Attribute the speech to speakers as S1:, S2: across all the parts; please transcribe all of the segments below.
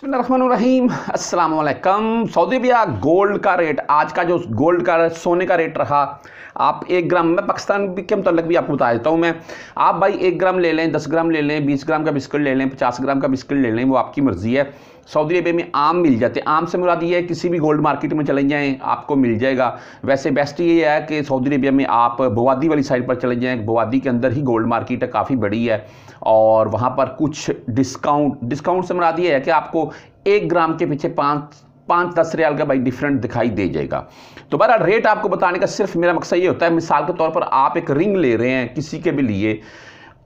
S1: अस्सलाम वालेकुम सऊदी बिया गोल्ड का रेट आज का जो गोल्ड का सोने का रेट रहा आप एक ग्राम में पाकिस्तान के मतलब भी आपको बता देता हूँ मैं आप भाई एक ग्राम ले लें दस ग्राम ले लें बीस ग्राम का बिस्किट ले लें पचास ग्राम का बिस्किट ले लें वो आपकी मर्ज़ी है सऊदी अरबिया में आम मिल जाते हैं आम से मुराद ये है किसी भी गोल्ड मार्केट में चले जाएँ आपको मिल जाएगा वैसे बेस्ट ये है कि सऊदी अरबिया में आप बवादी वाली साइड पर चले जाएँ बवादी के अंदर ही गोल्ड मार्केट है काफ़ी बड़ी है और वहाँ पर कुछ डिस्काउंट डिस्काउंट से मुराद ये है कि आपको एक ग्राम के पीछे पाँच पाँच दस रियाल का भाई डिफरेंट दिखाई दे जाएगा तो बहरा रेट आपको बताने का सिर्फ मेरा मकसद ये होता है मिसाल के तौर पर आप एक रिंग ले रहे हैं किसी के भी लिए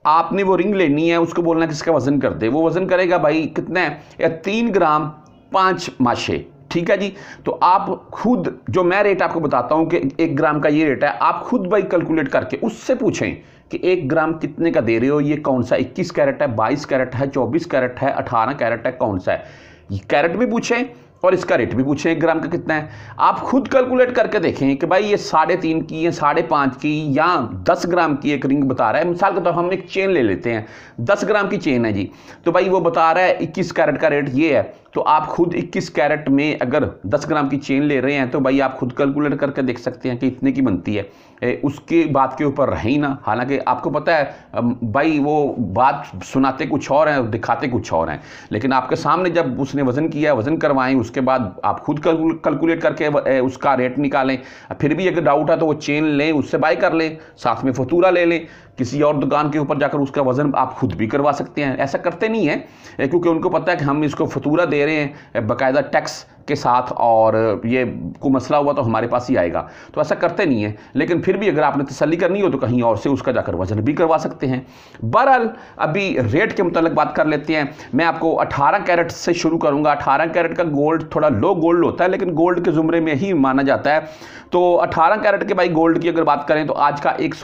S1: आपने वो रिंग लेनी है उसको बोलना किसका वज़न कर दे वो वज़न करेगा भाई कितना है या तीन ग्राम पाँच माशे ठीक है जी तो आप खुद जो मैं रेट आपको बताता हूँ कि एक ग्राम का ये रेट है आप खुद भाई कैलकुलेट करके उससे पूछें कि एक ग्राम कितने का दे रहे हो ये कौन सा 21 कैरेट है 22 कैरेट है 24 कैरेट है 18 कैरेट है कौन सा है कैरेट भी पूछें और इसका रेट भी पूछें एक ग्राम का कितना है आप खुद कैलकुलेट करके देखें कि भाई ये साढ़े तीन की या साढ़े पाँच की या दस ग्राम की एक रिंग बता रहा है मिसाल के तौर तो हम एक चेन ले लेते हैं दस ग्राम की चेन है जी तो भाई वो बता रहा है इक्कीस कैरेट का रेट ये है तो आप खुद 21 कैरेट में अगर 10 ग्राम की चेन ले रहे हैं तो भाई आप खुद कैलकुलेट करके देख सकते हैं कि इतने की बनती है ए, उसके बात के ऊपर रहे ही ना हालांकि आपको पता है भाई वो बात सुनाते कुछ और हैं दिखाते कुछ और हैं लेकिन आपके सामने जब उसने वज़न किया वज़न करवाएं उसके बाद आप खुद कैलकुलेट करके उसका रेट निकालें फिर भी अगर डाउट है तो वो चेन लें उससे बाई कर लें साथ में फतूरा ले लें किसी और दुकान के ऊपर जाकर उसका वज़न आप खुद भी करवा सकते हैं ऐसा करते नहीं हैं क्योंकि उनको पता है कि हम इसको फतूरा दे रहे हैं बाकायदा टैक्स के साथ और ये को मसला हुआ तो हमारे पास ही आएगा तो ऐसा करते नहीं है लेकिन फिर भी अगर आपने तसली करनी हो तो कहीं और से उसका जाकर वजन भी करवा सकते हैं बहरहाल अभी रेट के मतलब बात कर लेते हैं मैं आपको 18 कैरेट से शुरू करूंगा 18 कैरेट का गोल्ड थोड़ा लो गोल्ड होता है लेकिन गोल्ड के ज़ुमरे में ही माना जाता है तो अठारह कैरेट के भाई गोल्ड की अगर बात करें तो आज का एक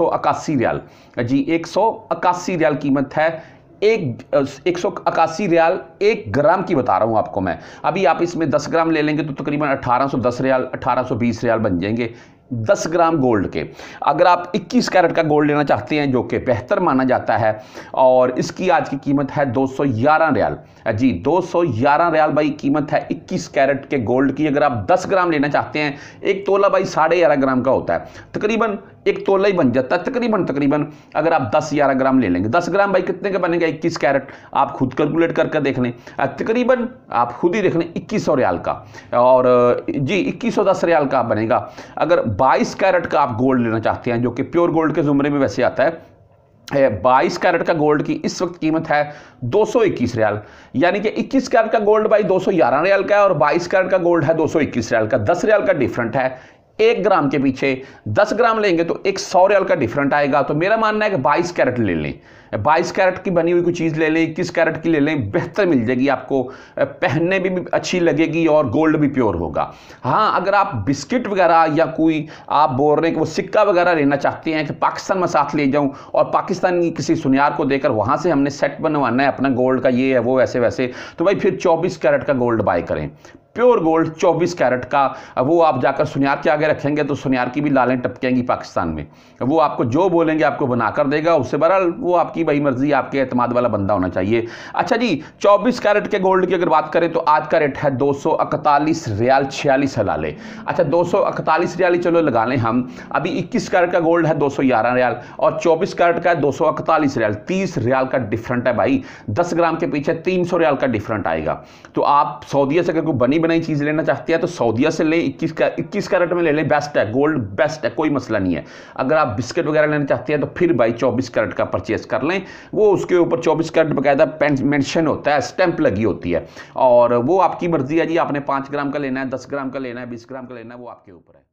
S1: रियाल जी एक रियाल कीमत है एक एक सौ इक्यासी रियाल एक ग्राम की बता रहा हूँ आपको मैं अभी आप इसमें दस ग्राम ले लेंगे तो तकरीबन अठारह सौ दस रियाल अठारह सौ बीस रियाल बन जाएंगे दस ग्राम गोल्ड के अगर आप इक्कीस कैरेट का गोल्ड लेना चाहते हैं जो कि बेहतर माना जाता है और इसकी आज की कीमत है दो सौ ग्यारह रियाल जी दो सौ ग्यारह रियाल भाई कीमत है इक्कीस कैरेट के गोल्ड की अगर आप दस ग्राम लेना चाहते हैं एक तोला भाई साढ़े ग्यारह ग्राम का होता है तकरीबन एक तोला ही बन जाता है तकरीबन तकरीबन अगर आप 10 ग्यारह ग्राम ले लेंगे 10 ग्राम भाई कितने का बनेगा 21 कैरेट आप खुद कैलकुलेट करके कर देख लें तकरीबन आप खुद ही देख लें इक्कीस सौ रियाल का और जी इक्कीस सौ दस रियाल का बनेगा अगर बाईस कैरेट का आप गोल्ड लेना चाहते हैं जो कि प्योर गोल्ड के जुमरे में वैसे आता है बाईस कैरेट का गोल्ड की इस वक्त कीमत है दो सौ इक्कीस रियाल यानी कि इक्कीस कैरेट का गोल्ड भाई दो सौ ग्यारह रियाल का है और बाईस कैरेट का गोल्ड है दो सौ इक्कीस रियाल का दस रियाल का डिफरेंट है एक ग्राम के पीछे दस ग्राम लेंगे तो एक सौ रियल का डिफरेंट आएगा तो मेरा मानना है कि बाईस कैरेट ले लें बाईस कैरेट की बनी हुई कोई चीज़ ले लें इक्कीस कैरेट की ले लें बेहतर मिल जाएगी आपको पहनने भी, भी अच्छी लगेगी और गोल्ड भी प्योर होगा हाँ अगर आप बिस्किट वगैरह या कोई आप बोल रहे हैं कि वो सिक्का वगैरह लेना चाहते हैं कि पाकिस्तान में साथ ले जाऊँ और पाकिस्तान की किसी सुनियार को देकर वहाँ से हमने सेट बनवाना है अपना गोल्ड का ये है वो वैसे वैसे तो भाई फिर चौबीस कैरेट का गोल्ड बाय करें प्योर गोल्ड 24 कैरेट का वो आप जाकर सुनियार के आगे रखेंगे तो सुनियार की भी लालें टपकेंगी पाकिस्तान में वो आपको जो बोलेंगे आपको बनाकर देगा उससे बहरहाल वो आपकी भाई मर्जी आपके अतमाद वाला बंदा होना चाहिए अच्छा जी चौबीस कैरेट के गोल्ड की अगर बात करें तो आज का रेट है दो रियाल छियालीस हलाले अच्छा दो रियाल चलो लगा लें हम अभी इक्कीस कैरेट का गोल्ड है दो रियाल और चौबीस कैरेट का है दो रियाल तीस रियाल का डिफरेंट है भाई दस ग्राम के पीछे तीन रियाल का डिफरेंट आएगा तो आप सऊदिया से अगर कोई बनी नई चीज़ लेना चाहती है तो सऊदिया से लें इक्कीस का इक्कीस कैरेट में ले लें बेस्ट है गोल्ड बेस्ट है कोई मसला नहीं है अगर आप बिस्किट वगैरह लेना चाहते हैं तो फिर भाई चौबीस कैरेट का परचेस कर लें वो उसके ऊपर चौबीस कैरेट बकायदा मैंशन होता है स्टैंप लगी होती है और वो आपकी मर्जी है जी आपने पाँच ग्राम का लेना है दस ग्राम का लेना है बीस ग्राम का लेना है वो आपके ऊपर है